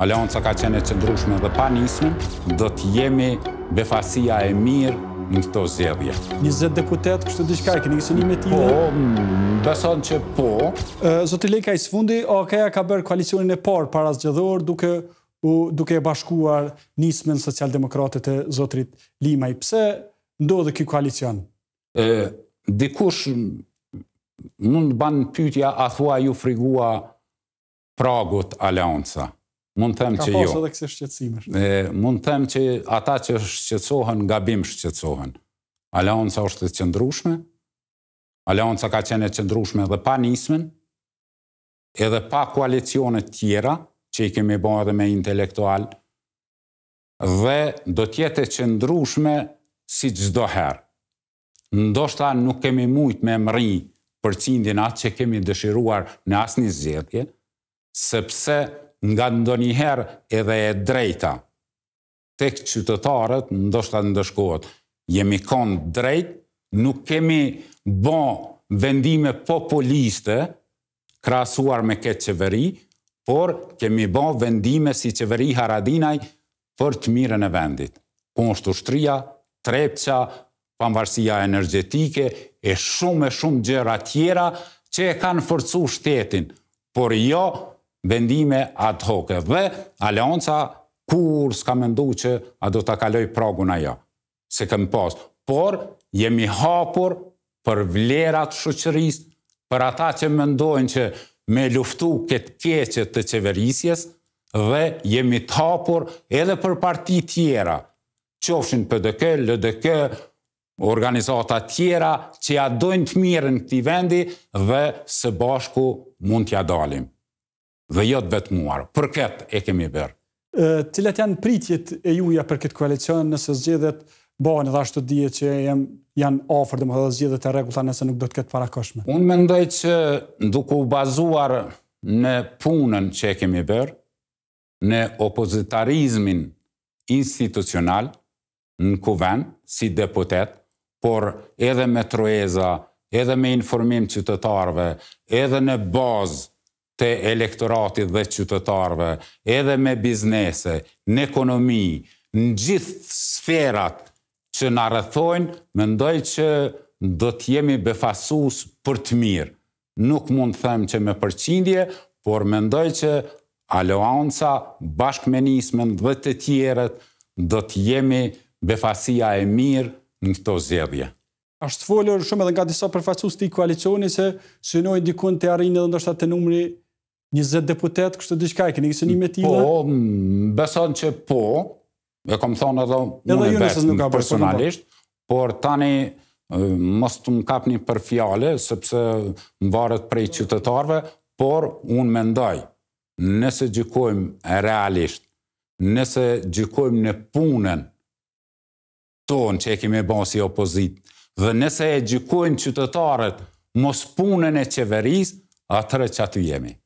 Aleonca ka qenë e qëndrushme dhe pa nismën, do të jemi befasia e mirë në këto zjedhje. 20 deputet, kështë të diqka, e keni kësë një me Po, beson që po. Zotë Lejka i së fundi, o ka bërë koalicionin e parë para zgjëdhorë duke, u, duke e bashkuar nismen socialdemokratet e zotrit Limaj. Pse ndodhë kjo koalicion? dikush mund banë pytja a thua ju frigua pragut Aleonca. Mund them që jo. Ka pas edhe kësi shqetsimesh. E, mund them që ata që shqetsohen, gabim shqetsohen. Aleonca është të qëndrushme, Aleonca ka qene qëndrushme dhe pa nismen, edhe pa koalicionet tjera, që i kemi bo edhe me intelektual, dhe do jetë e qëndrushme si çdo herë. Ndoshta nuk kemi mujt me mëri për cindin atë që kemi dëshiruar në asni një sepse nga ndonjëherë edhe e drejta. Tek qytetarët ndoshta ndëshkohet. Jemi kon drejt, nuk kemi bon vendime populiste krahasuar me këtë çeveri, por kemi bon vendime si çeveri Haradinaj për të mirën e vendit. Ku është ushtria, trepqa, pamvarësia energjetike e shumë e shumë gjëra tjera që e kanë forcuar shtetin, por jo vendime ad hoc dhe alianca kur s'ka mendu që a do të kaloj pragun ajo, se këmë pas, por jemi hapur për vlerat shëqëris, për ata që mendojnë që me luftu këtë keqet të qeverisjes dhe jemi të hapur edhe për parti tjera, qofshin PDK, LDK, organizata tjera që ja dojnë të mirën këti vendi dhe së bashku mund t'ja dalim dhe jëtë jo vetëmuar. Për këtë e kemi berë. Cilat janë pritjet e juja për këtë koalicion nëse zgjedhet bëhen edhe ashtu dije që janë ofër dhe më dhe zgjedhet e regullta nëse nuk do të këtë parakoshme? Unë mendoj që duku bazuar në punën që e kemi berë, në opozitarizmin institucional, në kuven, si deputet, por edhe me trueza, edhe me informim qytetarve, edhe në bazë të elektoratit dhe qytetarve, edhe me biznese, në ekonomi, në gjithë sferat që në rëthojnë, më ndoj që do të jemi befasus për të mirë. Nuk mund të them që me përqindje, por më ndoj që aloanca, bashkë me dhe të tjeret, do të jemi befasia e mirë në këto zjedhje. Ashtë folër shumë edhe nga disa përfaqësues të koalicionit se synojnë dikun të arinë edhe ndoshta të numri 20 deputet, kështë të diçka, e keni një me tila? Po, beson që po, e kom thonë edhe unë e besë nuk po, personalisht, por tani mos të më kapni për fjale, sepse më varët prej qytetarve, por unë mendoj, nëse gjykojmë realisht, nëse gjykojmë në punën tonë që e kemi e si opozit, dhe nëse e gjykojmë qytetarët mos punën e qeverisë, atërë që aty jemi.